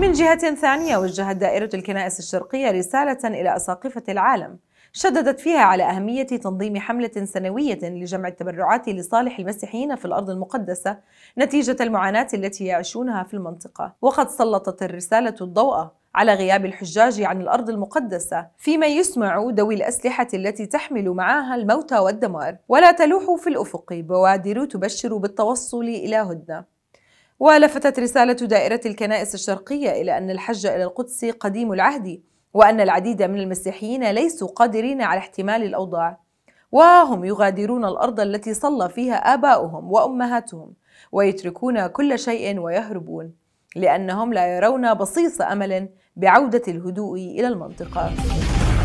من جهة ثانية وجهت دائرة الكنائس الشرقية رسالة إلى أساقفة العالم شددت فيها على أهمية تنظيم حملة سنوية لجمع التبرعات لصالح المسيحيين في الأرض المقدسة نتيجة المعاناة التي يعيشونها في المنطقة وقد سلطت الرسالة الضوء على غياب الحجاج عن الأرض المقدسة فيما يسمع ذوي الأسلحة التي تحمل معها الموت والدمار ولا تلوح في الأفق بوادر تبشر بالتوصل إلى هدنة ولفتت رسالة دائرة الكنائس الشرقية إلى أن الحج إلى القدس قديم العهد وأن العديد من المسيحيين ليسوا قادرين على احتمال الأوضاع وهم يغادرون الأرض التي صلى فيها آباؤهم وأمهاتهم ويتركون كل شيء ويهربون لأنهم لا يرون بصيص أمل بعودة الهدوء إلى المنطقة